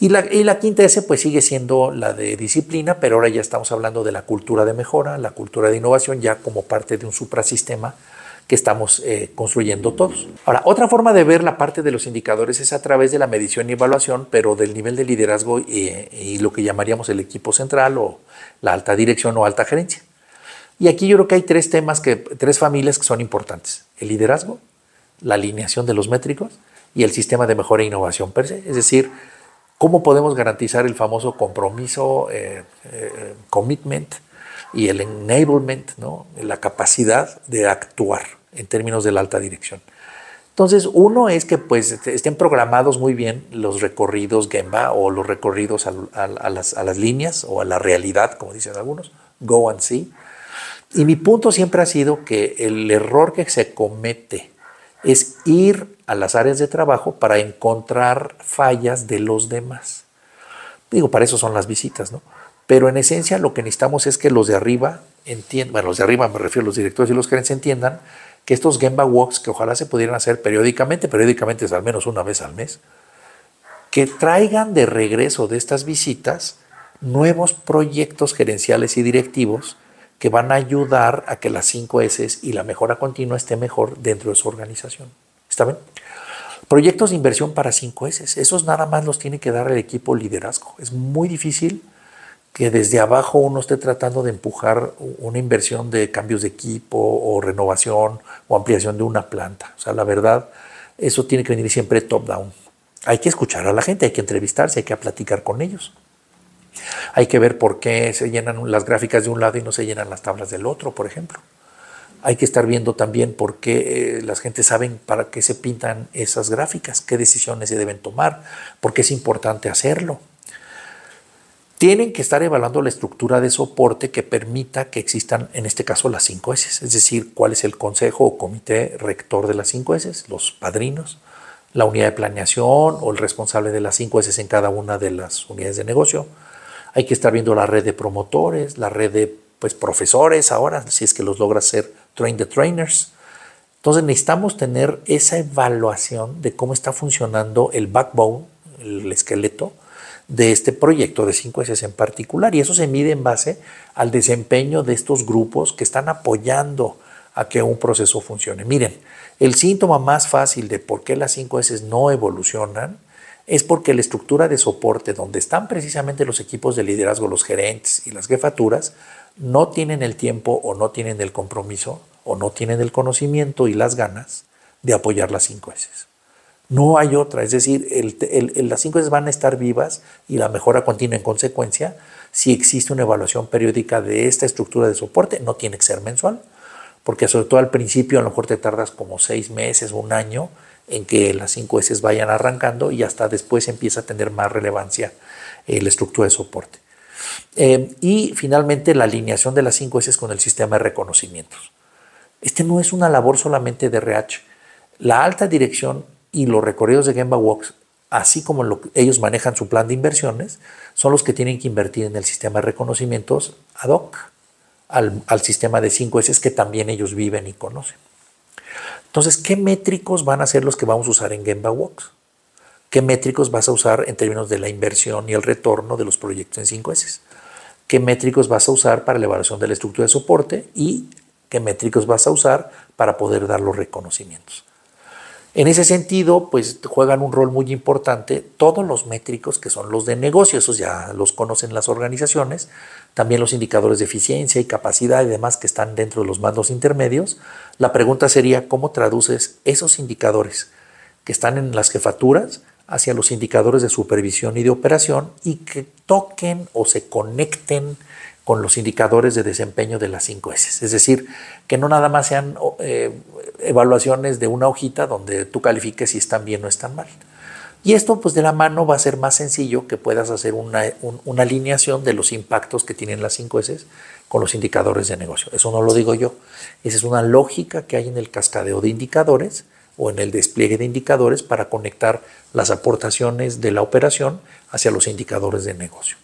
Y la, quinta S pues sigue siendo la de disciplina, pero ahora ya estamos hablando de la cultura de mejora, la cultura de innovación, ya como parte de un suprasistema que estamos eh, construyendo todos. Ahora, otra forma de ver la parte de los indicadores es a través de la medición y evaluación, pero del nivel de liderazgo y, eh, y lo que llamaríamos el equipo central o la alta dirección o alta gerencia. Y aquí yo creo que hay tres temas, que, tres familias que son importantes. El liderazgo, la alineación de los métricos y el sistema de mejora e innovación per se. Es decir, cómo podemos garantizar el famoso compromiso, eh, eh, commitment y el enablement, ¿no? la capacidad de actuar en términos de la alta dirección. Entonces, uno es que pues, este, estén programados muy bien los recorridos Gemba o los recorridos a, las, a, las, líneas o a la realidad, como dicen algunos, go and see. Y mi punto siempre ha sido que el error que se comete es ir a las áreas de trabajo para encontrar fallas de los demás. Digo, para eso son las visitas, ¿no? Pero en esencia lo que necesitamos es que los de arriba entiendan, bueno, los de arriba me refiero a los directores y los gerentes entiendan que estos Gemba Walks, que ojalá se pudieran hacer periódicamente, periódicamente es al menos una vez al mes, que traigan de regreso de estas visitas nuevos proyectos gerenciales y directivos que van a ayudar a que las 5 S y la mejora continua esté mejor dentro de su organización. ¿Está bien? Proyectos de inversión para 5 S. Esos nada más los tiene que dar el equipo liderazgo. Es muy difícil que desde abajo uno esté tratando de empujar una inversión de cambios de equipo o renovación o ampliación de una planta. O sea, la verdad, eso tiene que venir siempre top down. Hay que escuchar a la gente, hay que entrevistarse, hay que platicar con ellos. Hay que ver por qué se llenan las gráficas de un lado y no se llenan las tablas del otro, por ejemplo. Hay que estar viendo también por qué eh, las gentes saben para qué se pintan esas gráficas, qué decisiones se deben tomar, por qué es importante hacerlo. Tienen que estar evaluando la estructura de soporte que permita que existan, en este caso, las cinco S, es decir, cuál es el consejo o comité rector de las cinco S, los padrinos, la unidad de planeación o el responsable de las cinco S en cada una de las unidades de negocio, hay que estar viendo la red de promotores, la red de pues, profesores ahora, si es que los logra ser train the trainers. Entonces necesitamos tener esa evaluación de cómo está funcionando el backbone, el esqueleto de este proyecto de 5S en particular. Y eso se mide en base al desempeño de estos grupos que están apoyando a que un proceso funcione. Miren, el síntoma más fácil de por qué las 5S no evolucionan es porque la estructura de soporte donde están precisamente los equipos de liderazgo, los gerentes y las jefaturas, no tienen el tiempo o no tienen el compromiso o no tienen el conocimiento y las ganas de apoyar las cinco S. No hay otra, es decir, las cinco S van a estar vivas y la mejora continúa. en consecuencia si existe una evaluación periódica de esta estructura de soporte, no tiene que ser mensual, porque sobre todo al principio a lo mejor te tardas como seis meses, o un año en que las 5 S vayan arrancando y hasta después empieza a tener más relevancia eh, la estructura de soporte. Em, y finalmente la alineación de las 5 S con el sistema de reconocimientos. Este no es una labor solamente de RH. La alta dirección y los recorridos de Gemba Walks, así como ellos manejan su plan de inversiones, son los que tienen que invertir en el sistema de reconocimientos ad hoc al, al sistema de 5 S que también ellos viven y conocen. Entonces, ¿qué métricos van a ser los que vamos a usar en Gemba Walks? ¿Qué métricos vas a usar en términos de la inversión y el retorno de los proyectos en 5S? ¿Qué métricos vas a usar para la evaluación de la estructura de soporte? ¿Y qué métricos vas a usar para poder dar los reconocimientos? En ese sentido, pues juegan un rol muy importante todos los métricos que son los de negocio, esos ya los conocen las organizaciones, también los indicadores de eficiencia y capacidad y demás que están dentro de los mandos intermedios. La pregunta sería, ¿cómo traduces esos indicadores que están en las jefaturas hacia los indicadores de supervisión y de operación y que toquen o se conecten con los indicadores de desempeño de las 5 S. Es decir, que no nada más sean eh, evaluaciones de una hojita donde tú califiques si están bien o están mal, y esto pues de la mano va a ser más sencillo que puedas hacer una, alineación de los impactos que tienen las 5 S con los indicadores de negocio. Eso no lo digo yo. Esa es una lógica que hay en el cascadeo de indicadores o en el despliegue de indicadores para conectar las aportaciones de la operación hacia los indicadores de negocio.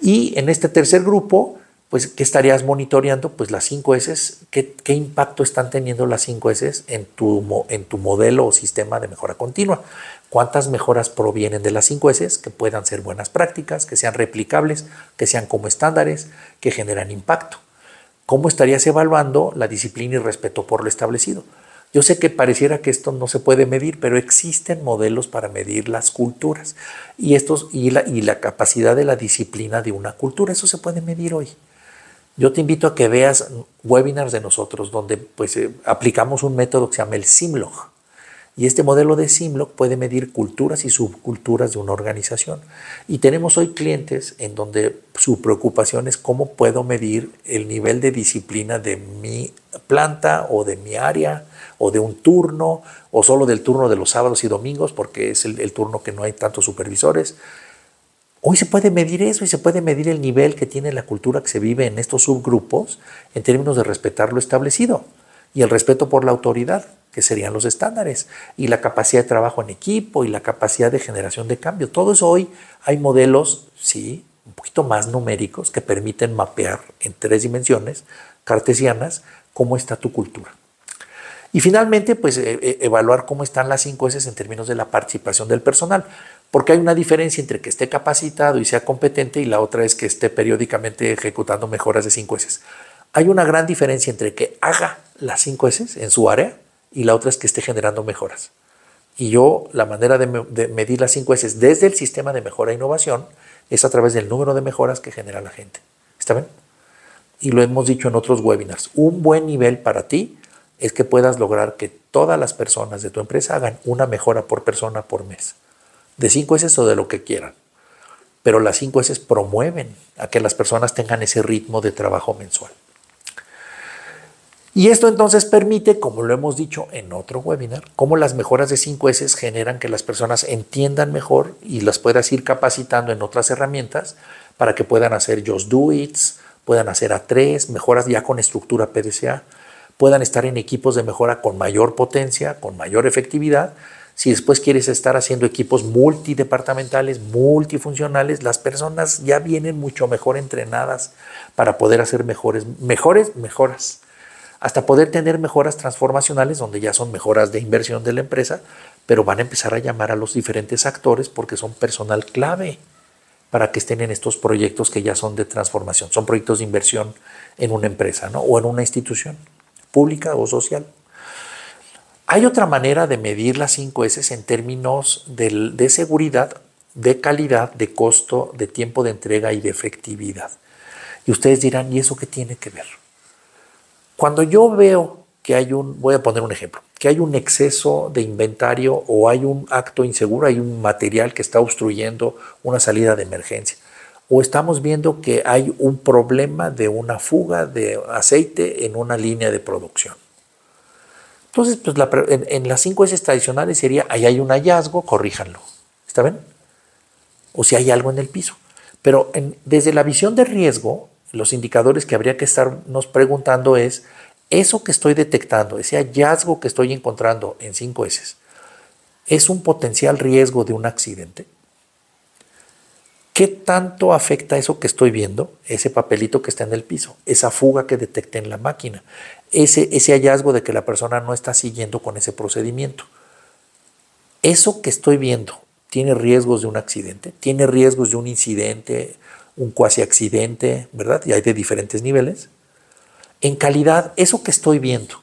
Y en este tercer grupo, pues, ¿qué estarías monitoreando? Pues las 5 S, ¿qué, impacto están teniendo las 5 S en tu, en tu modelo o sistema de mejora continua? cuántas mejoras provienen de las 5 S que puedan ser buenas prácticas, que sean replicables, que sean como estándares, que generan impacto. ¿Cómo estarías evaluando la disciplina y respeto por lo establecido? Yo sé que pareciera que esto no se puede medir, pero existen modelos para medir las culturas y, estos, y, la, capacidad de la disciplina de una cultura. Eso se puede medir hoy. Yo te invito a que veas webinars de nosotros donde pues, eh, aplicamos un método que se llama el SIMLOG y este modelo de Simlock puede medir culturas y subculturas de una organización. Y tenemos hoy clientes en donde su preocupación es cómo puedo medir el nivel de disciplina de mi planta o de mi área o de un turno o solo del turno de los sábados y domingos porque es el turno que no hay tantos supervisores. Hoy se puede medir eso y se puede medir el nivel que tiene la cultura que se vive en estos subgrupos en términos de respetar lo establecido y el respeto por la autoridad que serían los estándares, y la capacidad de trabajo en equipo y la capacidad de generación de cambio. Todo eso hoy hay modelos, sí, un poquito más numéricos que permiten mapear en tres dimensiones cartesianas cómo está tu cultura. Y finalmente, pues e, e, evaluar cómo están las cinco S en términos de la participación del personal, porque hay una diferencia entre que esté capacitado y sea competente y la otra es que esté periódicamente ejecutando mejoras de cinco S. Hay una gran diferencia entre que haga las cinco S en su área y la otra es que esté generando mejoras. Y yo, la manera de, medir las cinco S desde el sistema de mejora e innovación es a través del número de mejoras que genera la gente. ¿Está bien? Y lo hemos dicho en otros webinars. Un buen nivel para ti es que puedas lograr que todas las personas de tu empresa hagan una mejora por persona por mes. De cinco S o de lo que quieran. Pero las cinco S promueven a que las personas tengan ese ritmo de trabajo mensual. Y esto entonces permite, como lo hemos dicho en otro webinar, cómo las mejoras de 5S generan que las personas entiendan mejor y las puedas ir capacitando en otras herramientas para que puedan hacer Just Do It's, puedan hacer A3, mejoras ya con estructura PDCA, puedan estar en equipos de mejora con mayor potencia, con mayor efectividad. Si después quieres estar haciendo equipos multidepartamentales, multifuncionales, las personas ya vienen mucho mejor entrenadas para poder hacer mejores, mejores mejoras hasta poder tener mejoras transformacionales donde ya son mejoras de inversión de la empresa, pero van a empezar a llamar a los diferentes actores porque son personal clave para que estén en estos proyectos que ya son de transformación. Son proyectos de inversión en una empresa ¿no? o en una institución pública o social. Hay otra manera de medir las 5 S en términos de, de seguridad, de calidad, de costo, de tiempo de entrega y de efectividad. Y ustedes dirán, ¿y eso qué tiene que ver? Cuando yo veo que hay un, voy a poner un ejemplo, que hay un exceso de inventario o hay un acto inseguro, hay un material que está obstruyendo una salida de emergencia, o estamos viendo que hay un problema de una fuga de aceite en una línea de producción. Entonces, pues en, las cinco S tradicionales sería, ahí hay un hallazgo, corríjanlo. ¿Está bien? O si hay algo en el piso. Pero desde la visión de riesgo, los indicadores que habría que estarnos preguntando es, eso que estoy detectando, ese hallazgo que estoy encontrando en 5S, ¿es un potencial riesgo de un accidente? ¿Qué tanto afecta eso que estoy viendo, ese papelito que está en el piso, esa fuga que detecté en la máquina, ese, ese hallazgo de que la persona no está siguiendo con ese procedimiento? ¿Eso que estoy viendo tiene riesgos de un accidente? ¿Tiene riesgos de un incidente? un cuasi accidente, ¿verdad? Y hay de diferentes niveles. En calidad, eso que estoy viendo,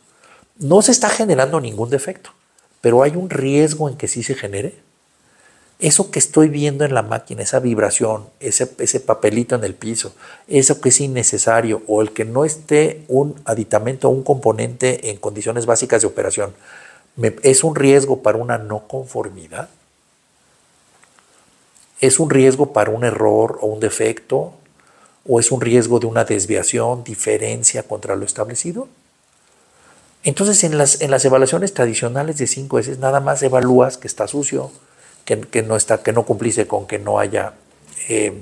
no se está generando ningún defecto, pero hay un riesgo en que sí se genere. Eso que estoy viendo en la máquina, esa vibración, ese, papelito en el piso, eso que es innecesario o el que no esté un aditamento o un componente en condiciones básicas de operación, ¿es un riesgo para una no conformidad? ¿Es un riesgo para un error o un defecto? ¿O es un riesgo de una desviación, diferencia contra lo establecido? Entonces, en las, en las evaluaciones tradicionales de 5 S, nada más evalúas que está sucio, que, no, está, que no cumpliste con que no haya eh,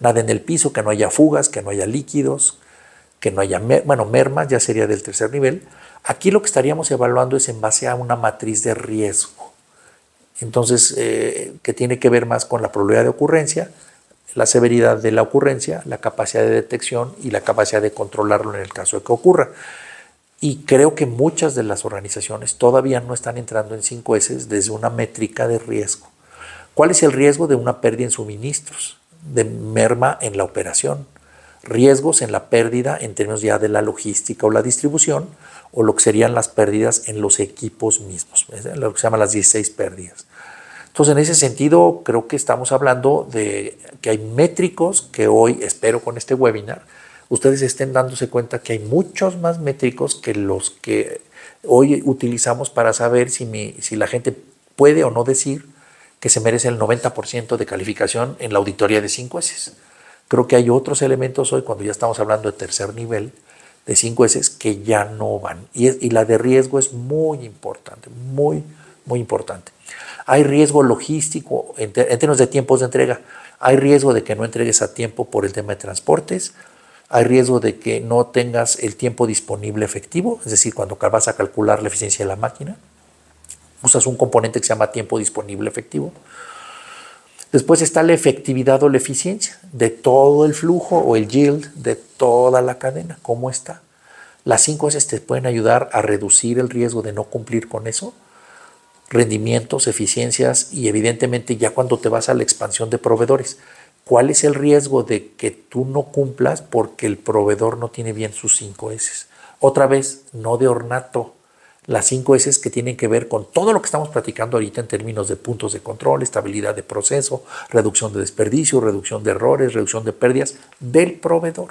nada en el piso, que no haya fugas, que no haya líquidos, que no haya, bueno, mermas ya sería del tercer nivel. Aquí lo que estaríamos evaluando es en base a una matriz de riesgo entonces eh, que tiene que ver más con la probabilidad de ocurrencia, la severidad de la ocurrencia, la capacidad de detección y la capacidad de controlarlo en el caso de que ocurra. Y creo que muchas de las organizaciones todavía no están entrando en 5S desde una métrica de riesgo. ¿Cuál es el riesgo de una pérdida en suministros, de merma en la operación? Riesgos en la pérdida en términos ya de la logística o la distribución, o lo que serían las pérdidas en los equipos mismos, lo que se llama las 16 pérdidas. Entonces, en ese sentido, creo que estamos hablando de que hay métricos que hoy, espero con este webinar, ustedes estén dándose cuenta que hay muchos más métricos que los que hoy utilizamos para saber si, si la gente puede o no decir que se merece el 90% de calificación en la auditoría de 5S. Creo que hay otros elementos hoy, cuando ya estamos hablando de tercer nivel, de 5S que ya no van. Y, la de riesgo es muy importante, muy, muy importante. Hay riesgo logístico en, en, términos de tiempos de entrega. Hay riesgo de que no entregues a tiempo por el tema de transportes. Hay riesgo de que no tengas el tiempo disponible efectivo, es decir, cuando vas a calcular la eficiencia de la máquina, usas un componente que se llama tiempo disponible efectivo. Después está la efectividad o la eficiencia de todo el flujo o el yield de toda la cadena, cómo está. Las cinco S te pueden ayudar a reducir el riesgo de no cumplir con eso. Rendimientos, eficiencias y evidentemente ya cuando te vas a la expansión de proveedores, ¿cuál es el riesgo de que tú no cumplas porque el proveedor no tiene bien sus cinco S? Otra vez, no de ornato, las 5 S que tienen que ver con todo lo que estamos platicando ahorita en términos de puntos de control, estabilidad de proceso, reducción de desperdicio, reducción de errores, reducción de pérdidas del proveedor.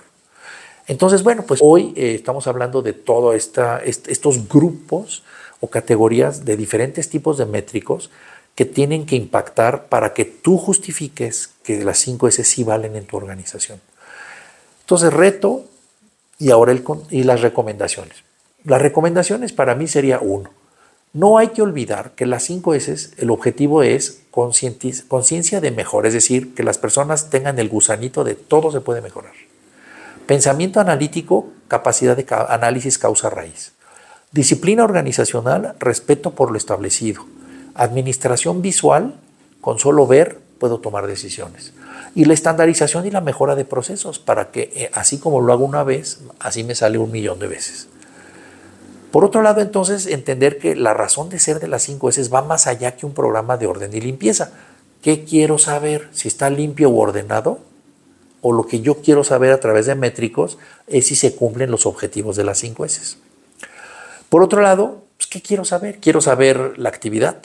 Entonces, bueno, pues hoy eh, estamos hablando de todos estos grupos o categorías de diferentes tipos de métricos que tienen que impactar para que tú justifiques que las 5 S sí valen en tu organización. Entonces, reto y ahora el y las recomendaciones. Las recomendaciones para mí sería uno. No hay que olvidar que las cinco S, el objetivo es conciencia de mejor, es decir, que las personas tengan el gusanito de todo se puede mejorar. Pensamiento analítico, capacidad de análisis causa-raíz. Disciplina organizacional, respeto por lo establecido. Administración visual, con solo ver puedo tomar decisiones. Y la estandarización y la mejora de procesos para que, eh, así como lo hago una vez, así me sale un millón de veces. Por otro lado, entonces, entender que la razón de ser de las cinco s va más allá que un programa de orden y limpieza. ¿Qué quiero saber? Si está limpio o ordenado, o lo que yo quiero saber a través de métricos es si se cumplen los objetivos de las cinco S. Por otro lado, pues, ¿qué quiero saber? Quiero saber la actividad,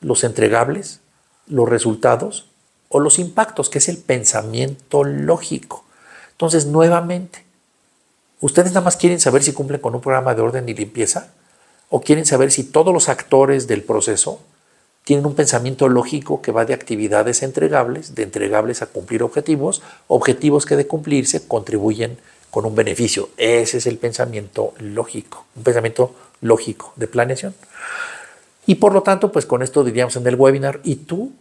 los entregables, los resultados o los impactos, que es el pensamiento lógico. Entonces, nuevamente, ¿Ustedes nada más quieren saber si cumplen con un programa de orden y limpieza? ¿O quieren saber si todos los actores del proceso tienen un pensamiento lógico que va de actividades entregables, de entregables a cumplir objetivos, objetivos que de cumplirse contribuyen con un beneficio? Ese es el pensamiento lógico, un pensamiento lógico de planeación. Y por lo tanto, pues con esto diríamos en el webinar, ¿y tú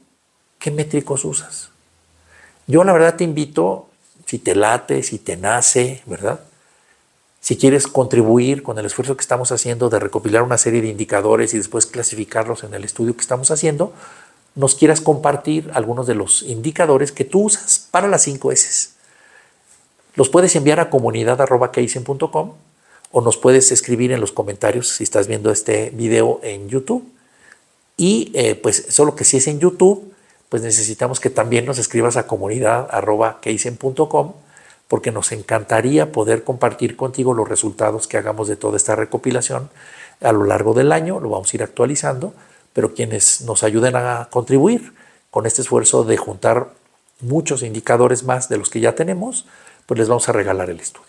qué métricos usas? Yo la verdad te invito, si te late, si te nace, ¿verdad? Si quieres contribuir con el esfuerzo que estamos haciendo de recopilar una serie de indicadores y después clasificarlos en el estudio que estamos haciendo, nos quieras compartir algunos de los indicadores que tú usas para las 5 S. Los puedes enviar a comunidad.keisen.com o nos puedes escribir en los comentarios si estás viendo este video en YouTube. Y eh, pues solo que si es en YouTube, pues necesitamos que también nos escribas a comunidad.keisen.com porque nos encantaría poder compartir contigo los resultados que hagamos de toda esta recopilación a lo largo del año, lo vamos a ir actualizando, pero quienes nos ayuden a contribuir con este esfuerzo de juntar muchos indicadores más de los que ya tenemos, pues les vamos a regalar el estudio.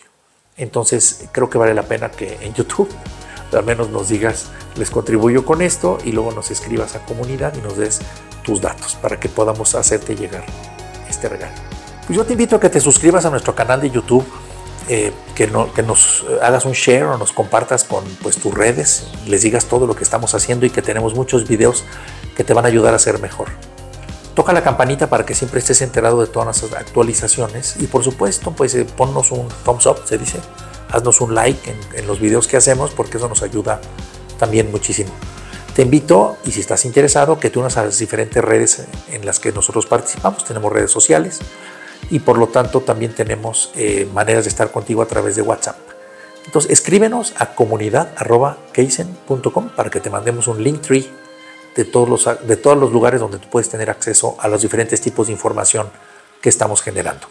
Entonces creo que vale la pena que en YouTube al menos nos digas, les contribuyo con esto y luego nos escribas a comunidad y nos des tus datos para que podamos hacerte llegar este regalo. Pues yo te invito a que te suscribas a nuestro canal de YouTube, eh, que, no, nos eh, hagas un share o nos compartas con pues, tus redes, les digas todo lo que estamos haciendo y que tenemos muchos videos que te van a ayudar a ser mejor. Toca la campanita para que siempre estés enterado de todas las actualizaciones y por supuesto pues eh, ponnos un thumbs up, se dice, haznos un like en, en los videos que hacemos porque eso nos ayuda también muchísimo. Te invito, y si estás interesado, que te unas a las diferentes redes en las que nosotros participamos. Tenemos redes sociales, y por lo tanto también tenemos eh, maneras de estar contigo a través de WhatsApp. Entonces escríbenos a comunidad.keisen.com para que te mandemos un link tree de todos, los, de todos los lugares donde tú puedes tener acceso a los diferentes tipos de información que estamos generando.